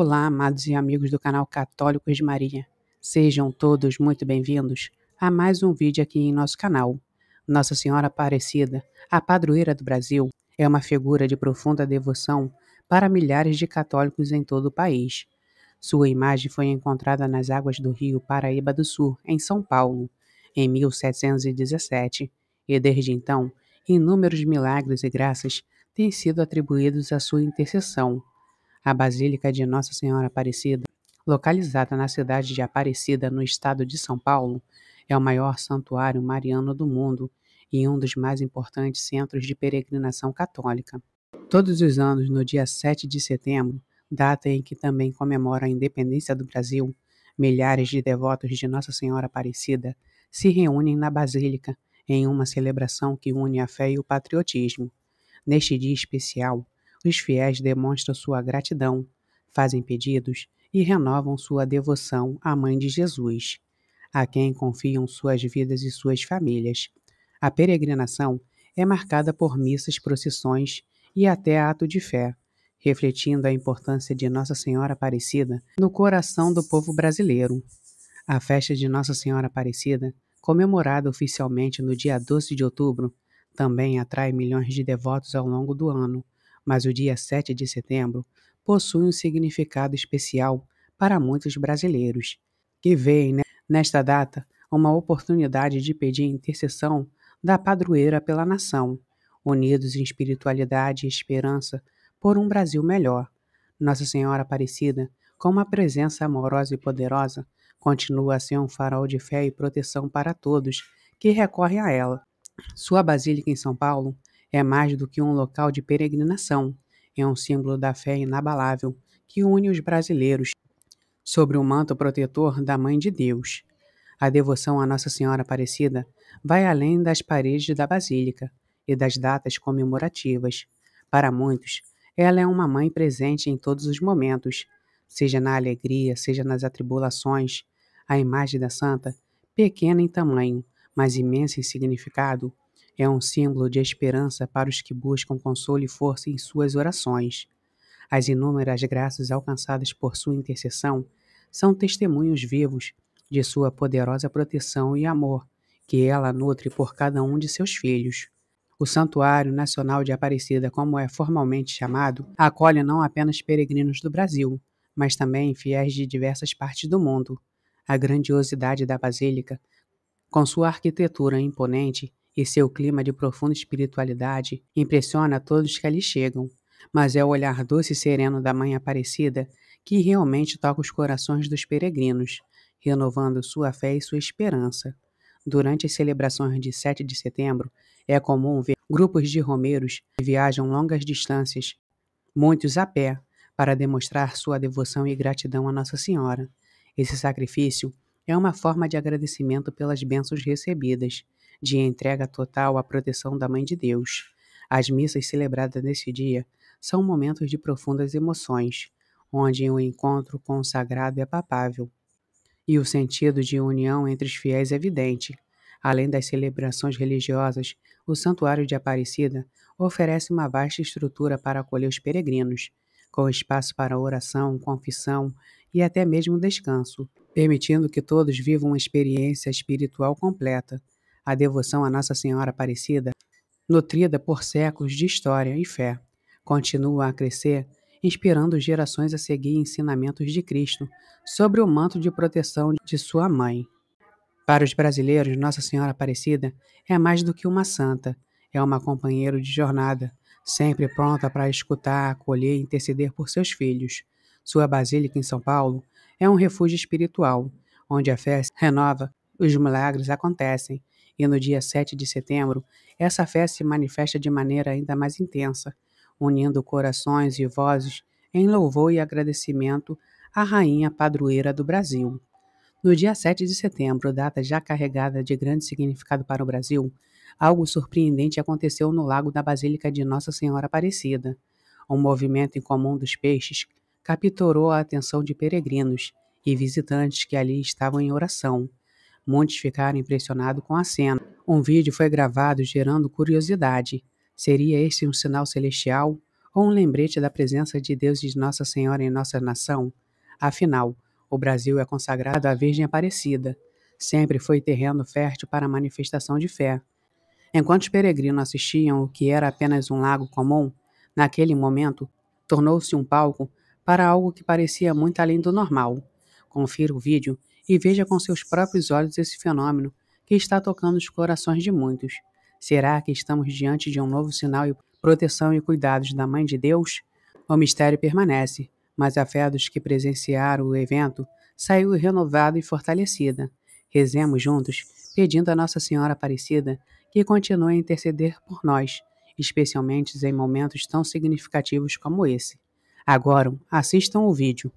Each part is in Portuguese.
Olá, amados e amigos do canal Católicos de Maria. Sejam todos muito bem-vindos a mais um vídeo aqui em nosso canal. Nossa Senhora Aparecida, a padroeira do Brasil, é uma figura de profunda devoção para milhares de católicos em todo o país. Sua imagem foi encontrada nas águas do rio Paraíba do Sul, em São Paulo, em 1717, e desde então, inúmeros milagres e graças têm sido atribuídos à sua intercessão a Basílica de Nossa Senhora Aparecida, localizada na cidade de Aparecida, no estado de São Paulo, é o maior santuário mariano do mundo e um dos mais importantes centros de peregrinação católica. Todos os anos, no dia 7 de setembro, data em que também comemora a independência do Brasil, milhares de devotos de Nossa Senhora Aparecida se reúnem na Basílica em uma celebração que une a fé e o patriotismo. Neste dia especial, os fiéis demonstram sua gratidão, fazem pedidos e renovam sua devoção à Mãe de Jesus, a quem confiam suas vidas e suas famílias. A peregrinação é marcada por missas, procissões e até ato de fé, refletindo a importância de Nossa Senhora Aparecida no coração do povo brasileiro. A festa de Nossa Senhora Aparecida, comemorada oficialmente no dia 12 de outubro, também atrai milhões de devotos ao longo do ano, mas o dia 7 de setembro possui um significado especial para muitos brasileiros, que veem né, nesta data uma oportunidade de pedir intercessão da padroeira pela nação, unidos em espiritualidade e esperança por um Brasil melhor. Nossa Senhora Aparecida, com uma presença amorosa e poderosa, continua a ser um farol de fé e proteção para todos que recorrem a ela. Sua basílica em São Paulo é mais do que um local de peregrinação, é um símbolo da fé inabalável que une os brasileiros sobre o manto protetor da Mãe de Deus. A devoção à Nossa Senhora Aparecida vai além das paredes da Basílica e das datas comemorativas. Para muitos, ela é uma mãe presente em todos os momentos, seja na alegria, seja nas atribulações. A imagem da Santa, pequena em tamanho, mas imensa em significado, é um símbolo de esperança para os que buscam consolo e força em suas orações. As inúmeras graças alcançadas por sua intercessão são testemunhos vivos de sua poderosa proteção e amor que ela nutre por cada um de seus filhos. O Santuário Nacional de Aparecida, como é formalmente chamado, acolhe não apenas peregrinos do Brasil, mas também fiéis de diversas partes do mundo. A grandiosidade da Basílica, com sua arquitetura imponente e seu clima de profunda espiritualidade impressiona todos que ali chegam, mas é o olhar doce e sereno da Mãe Aparecida que realmente toca os corações dos peregrinos, renovando sua fé e sua esperança. Durante as celebrações de 7 de setembro, é comum ver grupos de romeiros que viajam longas distâncias, muitos a pé, para demonstrar sua devoção e gratidão a Nossa Senhora. Esse sacrifício é uma forma de agradecimento pelas bênçãos recebidas de entrega total à proteção da Mãe de Deus. As missas celebradas nesse dia são momentos de profundas emoções, onde o um encontro com o sagrado é papável. E o sentido de união entre os fiéis é evidente. Além das celebrações religiosas, o Santuário de Aparecida oferece uma vasta estrutura para acolher os peregrinos, com espaço para oração, confissão e até mesmo descanso, permitindo que todos vivam uma experiência espiritual completa, a devoção a Nossa Senhora Aparecida, nutrida por séculos de história e fé, continua a crescer, inspirando gerações a seguir ensinamentos de Cristo sobre o manto de proteção de sua mãe. Para os brasileiros, Nossa Senhora Aparecida é mais do que uma santa, é uma companheira de jornada, sempre pronta para escutar, acolher e interceder por seus filhos. Sua basílica em São Paulo é um refúgio espiritual, onde a fé se renova, os milagres acontecem e no dia 7 de setembro, essa fé se manifesta de maneira ainda mais intensa, unindo corações e vozes em louvor e agradecimento à Rainha Padroeira do Brasil. No dia 7 de setembro, data já carregada de grande significado para o Brasil, algo surpreendente aconteceu no lago da Basílica de Nossa Senhora Aparecida. Um movimento em comum dos peixes capturou a atenção de peregrinos e visitantes que ali estavam em oração. Muitos ficaram impressionados com a cena. Um vídeo foi gravado gerando curiosidade. Seria este um sinal celestial ou um lembrete da presença de Deus e de Nossa Senhora em nossa nação? Afinal, o Brasil é consagrado à Virgem Aparecida. Sempre foi terreno fértil para a manifestação de fé. Enquanto os peregrinos assistiam o que era apenas um lago comum, naquele momento tornou-se um palco para algo que parecia muito além do normal. Confira o vídeo e veja com seus próprios olhos esse fenômeno que está tocando os corações de muitos. Será que estamos diante de um novo sinal e proteção e cuidados da Mãe de Deus? O mistério permanece, mas a fé dos que presenciaram o evento saiu renovada e fortalecida. Rezemos juntos, pedindo a Nossa Senhora Aparecida que continue a interceder por nós, especialmente em momentos tão significativos como esse. Agora, assistam o vídeo.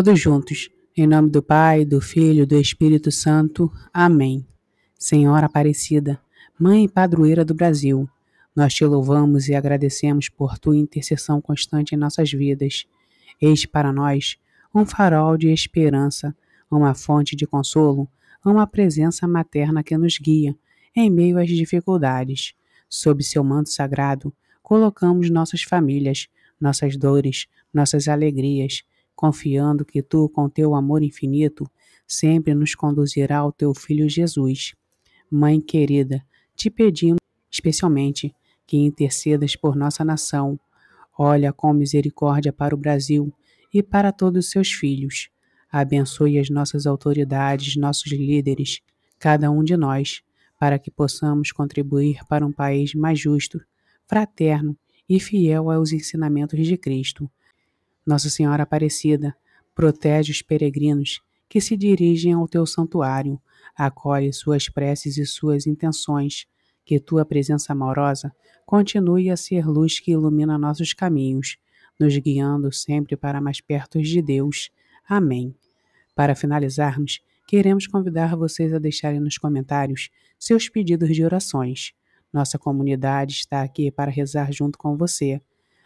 Todos juntos, em nome do Pai, do Filho, do Espírito Santo. Amém. Senhora Aparecida, Mãe e Padroeira do Brasil, nós te louvamos e agradecemos por tua intercessão constante em nossas vidas. Eis para nós um farol de esperança, uma fonte de consolo, uma presença materna que nos guia em meio às dificuldades. Sob seu manto sagrado, colocamos nossas famílias, nossas dores, nossas alegrias, confiando que tu, com teu amor infinito, sempre nos conduzirá ao teu filho Jesus. Mãe querida, te pedimos especialmente que intercedas por nossa nação. Olha com misericórdia para o Brasil e para todos os seus filhos. Abençoe as nossas autoridades, nossos líderes, cada um de nós, para que possamos contribuir para um país mais justo, fraterno e fiel aos ensinamentos de Cristo. Nossa Senhora Aparecida, protege os peregrinos que se dirigem ao teu santuário, acolhe suas preces e suas intenções, que tua presença amorosa continue a ser luz que ilumina nossos caminhos, nos guiando sempre para mais perto de Deus. Amém. Para finalizarmos, queremos convidar vocês a deixarem nos comentários seus pedidos de orações. Nossa comunidade está aqui para rezar junto com você.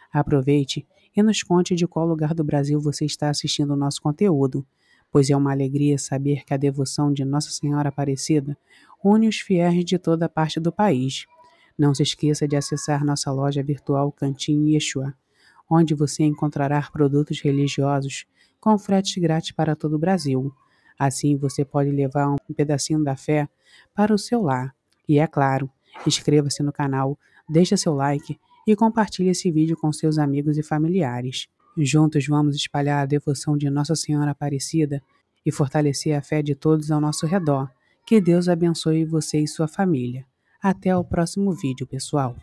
Aproveite e nos conte de qual lugar do Brasil você está assistindo o nosso conteúdo, pois é uma alegria saber que a devoção de Nossa Senhora Aparecida une os fiéis de toda parte do país. Não se esqueça de acessar nossa loja virtual Cantinho Yeshua, onde você encontrará produtos religiosos com frete grátis para todo o Brasil. Assim você pode levar um pedacinho da fé para o seu lar. E é claro, inscreva-se no canal, deixe seu like e compartilhe esse vídeo com seus amigos e familiares. Juntos vamos espalhar a devoção de Nossa Senhora Aparecida e fortalecer a fé de todos ao nosso redor. Que Deus abençoe você e sua família. Até o próximo vídeo, pessoal!